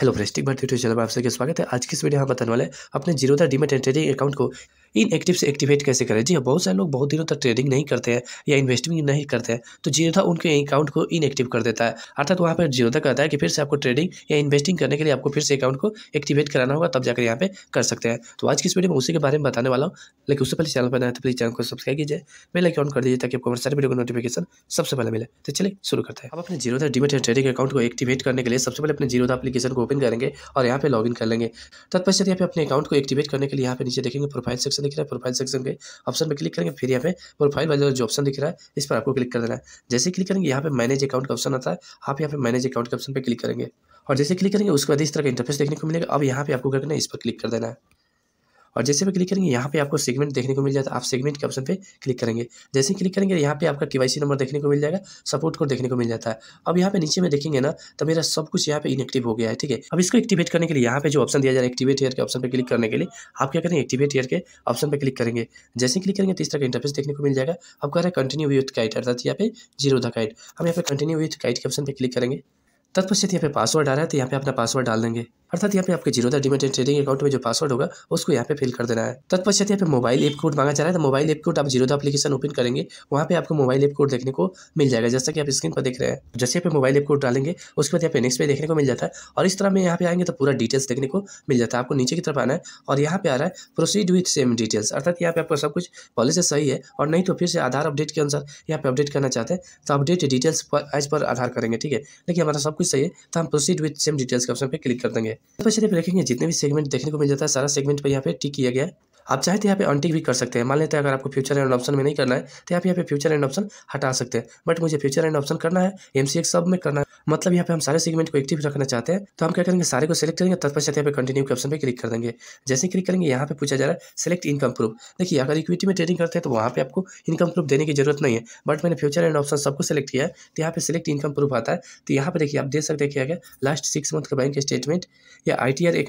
hello फ्रेस्टिक भारतीय channel में आप सभी स्वागत है आज की इस वीडियो हम बताने वाले अपने Zerodha demat demat trading account को इन एक्टिव से एक्टिवेट कैसे करें जी हाँ बहुत सारे लोग बहुत दिनों तक ट्रेडिंग नहीं करते हैं या इन्वेस्टिंग नहीं करते हैं तो जीरोधा उनके अकाउंट को इनएक्टिव कर देता है अर्थात वहाँ पर जीरोधा कहता है कि फिर से आपको ट्रेडिंग या इन्वेस्टिंग करने के लिए आपको फिर से अकाउंट को एक्टिवेट कराना होगा तब जाकर यहाँ पे कर सकते हैं तो आज की इस वीडियो में उसी के बारे में बताने वाला हूँ लेकिन उससे पहले चैनल पर नया तो प्लीज़ चैनल को सब्सक्राइब कीजिए बेल अकाउंट कर दीजिए ताकि आपको हमारे सारे वीडियो को नोटिफिकेशन सबसे पहले मिले तो चलिए शुरू करते हैं आप अपने जीरोधा डिमेट ट्रेडिंग अकाउंट को एक्टिवेट करने के लिए सबसे पहले अपने जीरोधा अपलीकेशन को ओपन करेंगे और यहाँ पे लॉग कर लेंगे तत्पश्चात यहाँ पर अपने अकाउंट को एक्टिवेट करने के लिए यहाँ पर नीचे देखेंगे प्रोफाइल सेक्शन दिख रहा है प्रोफाइल सेक्शन के ऑप्शन पर क्लिक करेंगे फिर यहाँ पे प्रोफाइल वाले जो ऑप्शन दिख रहा है इस पर आपको क्लिक कर देना है जैसे क्लिक करेंगे यहाँ पे मैनेज अकाउंट का ऑप्शन आता है आप यहाँ पे मैनेज अकाउंट के ऑप्शन पर क्लिक करेंगे और जैसे क्लिक करेंगे उसके बाद इस तरह का इंटरफेस देखने को मिलेगा अब यहाँ पे आपको क्या करना है इस पर क्लिक कर देना है और जैसे भी क्लिक करेंगे यहाँ पे आपको सेगमेंट देखने को मिल जाता है आप सेगमेंट के ऑप्शन पे क्लिक करेंगे जैसे ही क्लिक करेंगे यहाँ पे आपका केवाईसी नंबर देखने को मिल जाएगा सपोर्ट कोड देखने को मिल जाता है अब यहाँ पे नीचे में देखेंगे ना तो मेरा सब कुछ यहाँ पे इनएक्टिव हो गया है ठीक है अब इसको एक्टिवेट करने के लिए यहाँ पे जो ऑप्शन दिया जा रहा है एक्टिवेट ईयर के ऑप्शन पर क्लिक करने के लिए आप क्या करेंगे एक्टिवेट ईयर के ऑप्शन पर क्लिक करेंगे जैसे क्लिक करेंगे तो तरह का इंटरफेस देखने को मिल जाएगा अब कह रहा है कंटिन्यू विथ काइट अर्थात यहाँ पे जीरो द काइट हम यहाँ पे कंटिन्यू विथ काइट के ऑप्शन पर क्लिक करेंगे तत्पश्चात यहाँ पे पासवर्ड आ रहा है तो यहाँ पे अपना पासवर्ड डाल देंगे अर्थात यहाँ पे आपके जीरो डिमेटेड ट्रेडिंग अकाउंट में जो पासवर्ड होगा उसको यहाँ पे फिल कर देना है तत्पश्चात यहाँ पे मोबाइल एप कोड मांगा जा रहा है तो मोबाइल एप कोड आप जीरो एप्लीकेशन ओपन करेंगे वहाँ पे आपको मोबाइल एप कोड देखने को मिल जाएगा जैसा कि आप स्क्रीन पर देख रहे हैं जैसे आप पे मोबाइल एप कोड डालेंगे उसके बाद यहाँ पे नेक्स्ट पे देखने को मिल जाता है और इस तरह में यहाँ पे आएंगे तो पूरा डिटेल्स देखने को मिल जाता है आपको नीचे की तरफ आना है और यहाँ पे आ रहा है प्रोसीड विथ सेम डिटेल्स अर्थात यहाँ पे आपका सब कुछ पॉलिसी से सही है और नहीं तो फिर से आधार अपडेट के अनुसार यहाँ पे अपडेट करना चाहते हैं तो अपडेट डिटेल्स पर एज पर आधार करेंगे ठीक है लेकिन हमारा सब कुछ सही है तो हम प्रोसीड विथ सेम डिटेल्स के ऑप्शन पर क्लिक कर देंगे पर चलिए देखेंगे जितने भी सेगमेंट देखने को मिल जाता है सारा सेगमेंट पर यहाँ पे टिक किया गया है आप चाहे तो यहाँ पे अनटिक भी कर सकते हैं मान लेते हैं अगर आपको फ्यूचर एंड ऑप्शन में नहीं करना है तो आप यहाँ पे फ्यूचर एंड ऑप्शन हटा सकते हैं बट मुझे फ्यूचर एंड ऑप्शन करना है एम सब में करना है मतलब यहाँ पे हम सारे सेगमेंट को एक्टिव रखना चाहते हैं तो हम क्या करेंगे सारे को सिलेक्ट करेंगे तत्पश्चात यहाँ पे कंटिन्यू के ऑप्शन पर क्लिक कर देंगे जैसे क्लिक करेंगे यहाँ पे पूछा जा रहा है सिलेक्ट इनकम प्रूफ देखिए अगर इक्विटी में ट्रेडिंग करते हैं तो वहाँ पे आपको इनकम प्रूफ देने की जरूरत नहीं है बट मैंने फ्यूचर एंड ऑप्शन सबको सिलेक्ट किया है तो यहाँ पे सिलेक्ट इनकम प्रूफ आता है तो यहाँ पर देखिए आप देख सकते हैं क्या लास्ट सिक्स मंथ का बैंक स्टेटमेंट या आई टी है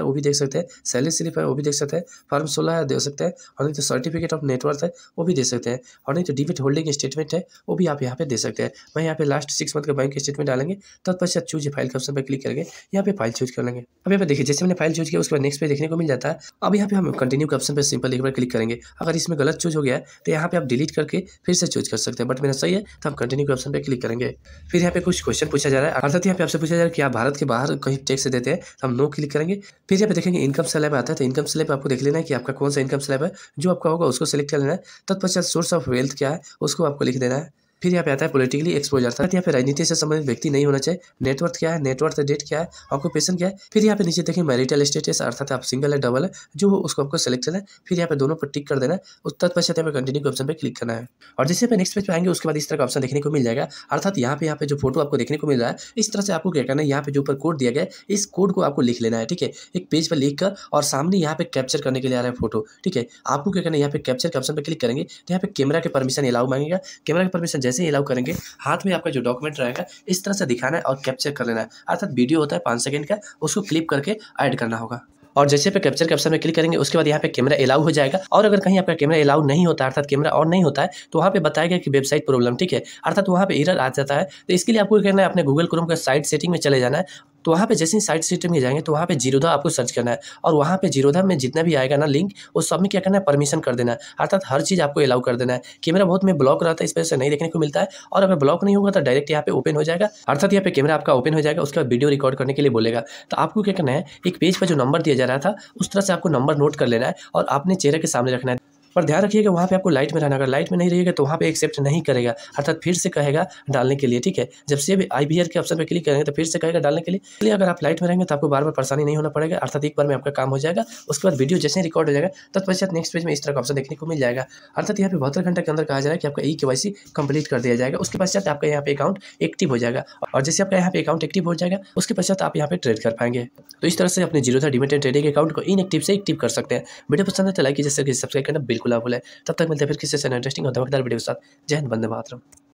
वो भी देख सकते हैं सैलरी स्लिप है वो भी देख सकते हैं फॉर्म सोलह है दे सकते हैं और नहीं तो सर्टिफिकेट ऑफ नेटवर्थ है वो भी दे सकते हैं और नहीं तो डिबिट होल्डिंग स्टेटमेंट है वो भी आप यहाँ पे दे सकते हैं मैं यहाँ पे लास्ट सिक्स मंथ का बैंक स्टेटमेंट डालेंगे तत्पश्चात चूज फाइल के ऑप्शन पर क्लिक करेंगे यहाँ पे फाइल चूज कर लेंगे अब यहाँ पे देखिए जैसे मैंने फाइल चूज किया उसके बाद नेक्स्ट पे देखने को मिल जाता है अब यहाँ पे हम कंटिन्यू के ऑप्शन पर सिंपल एक बार क्लिक करेंगे अगर इसमें गलत चूज हो गया तो यहाँ पे आप डिलीट करके फिर से चूज कर सकते हैं बट मेरा सही है तो हम कंटिन्यू के ऑप्शन पर क्लिक करेंगे फिर यहाँ पे कुछ क्वेश्चन पूछा जा रहा है अर्थात यहाँ पे आपसे पूछा जा रहा है कि आप भारत के बाहर कहीं टैक्स देते हैं तो हम नो क्लिक करेंगे फिर यहाँ पे देखेंगे इनकम सलाह आता है तो इनकम सलाह आपको देख लेना है कि आपका कौन सा इनकम स्लैब है जो आपका होगा उसको सेलेक्ट कर लेना है तत्पश्चात सोर्स ऑफ वेल्थ क्या है उसको आपको लिख देना है फिर यहाँ पे आता है पॉलिटिकली एक्सपोजर था यहाँ पे राजनीति से संबंधित व्यक्ति नहीं होना चाहिए नेटवर्थ क्या है नेटवर्थ डेट क्या है ऑक्यूपेशन क्या है फिर यहाँ पे नीचे देखिए मैरिटल स्टेटस अर्थात आप सिंगल है डबल है जो उसको आपको सेलेक्ट करना है फिर यहाँ पे दोनों पर टिक कर देना है उस तत्पश्चात यहाँ पे कंटिन्यू ऑप्शन पर क्लिक करना है और जैसे पे नेक्स्ट पेज पे आएंगे उसके बाद इस तरह का ऑप्शन देखने को मिल जाएगा अर्थात यहाँ पे यहाँ पे जो फोटो आपको देखने को मिल रहा है इस तरह से आपको क्या करना है यहाँ पे जो ऊपर कोड दिया गया है इस कोड को आपको लिख लेना है ठीक है एक पेज पर लिख कर और सामने यहाँ पे कैप्चर करने के लिए आ रहा है फोटो ठीक है आपको क्या करना है यहाँ पे कैप्चर के ऑप्शन पर क्लिक करेंगे तो यहाँ पे कैमरा के परमिशन अलाउ मांगेगा कैमरा के परमिशन जैसे ही अलाउ करेंगे हाथ में आपका जो डॉक्यूमेंट रहेगा इस तरह से दिखाना है और कैप्चर कर लेना है अर्थात वीडियो होता है पाँच सेकेंड का उसको क्लिप करके ऐड करना होगा और जैसे पे कैप्चर के ऑप्शन में क्लिक करेंगे उसके बाद यहाँ पे कैमरा अलाउ हो जाएगा और अगर कहीं आपका कैमरा अलाउ नहीं होता अर्थात कैमरा ऑन नहीं होता है तो वहाँ पे बताया गया कि वेबसाइट प्रॉब्लम ठीक है अर्थात वहाँ पे एरर आ जाता है तो इसके लिए आपको करना है अपने गूगल क्रोम का साइट सेटिंग में चले जाना है तो वहाँ पे जैसे ही साइट सिस्टम में जाएंगे तो वहाँ पे जीरोधा आपको सर्च करना है और वहाँ पे जीरोधा में जितना भी आएगा ना लिंक वो सब में क्या करना है परमिशन कर देना है अर्थात हर चीज़ आपको अलाउ कर देना है कैमरा बहुत में ब्लॉक रहता है इस वजह से नहीं देखने को मिलता है और अगर ब्लॉक नहीं होगा तो डायरेक्ट यहाँ पे ओपन हो जाएगा अर्थात यहाँ पे कैमरा आपका ओपन हो जाएगा उसके बाद वीडियो रिकॉर्ड करने के लिए बोलेगा तो आपको क्या करना है एक पेज पर जो नंबर दिया जा रहा था उस तरह से आपको नंबर नोट कर लेना है और अपने चेहरे के सामने रखना है पर ध्यान रखिएगा वहाँ पे आपको लाइट में रहना अगर लाइट में नहीं रहिएगा तो वहाँ पे एक्सेप्ट नहीं करेगा अर्थात फिर से कहेगा डालने के लिए ठीक है जब से भी आई के ऑप्शन पर क्लिक करेंगे तो फिर से कहेगा डालने के लिए इसलिए अगर आप लाइट में रहेंगे तो आपको बार बार परेशानी नहीं होना पड़ेगा अर्थात एक बार में आपका काम हो जाएगा उसके बाद वीडियो जैसे ही रिकॉर्ड हो जाएगा तत्पश्चात तो नेक्स्ट पेज में इस तरह का ऑप्शन देखने को मिल जाएगा अर्थात यहाँ पर बहत्तर घंटे के अंदर कहा जाएगा कि आपका ई के कंप्लीट कर दिया जाएगा उसके पश्चात आपका यहाँ पे अकाउंट एक्टिव हो जाएगा और जैसे आपका यहाँ पे अकाउंट एक्टिव हो जाएगा उसके पश्चात आप यहाँ पे ट्रेड कर पाएंगे तो इस तरह से अपने Zerodha demat and trading account को इनएक्टिव से एक्टिव कर सकते हैं वीडियो पसंद है तो लाइक जैसे सब्सक्राइब करना बिल्कुल बिल्कुल आप है तब तक मिलते हैं फिर किसी से इंटरेस्टिंग और धमकदार वीडियो के साथ जय हिंद बंदे मातरम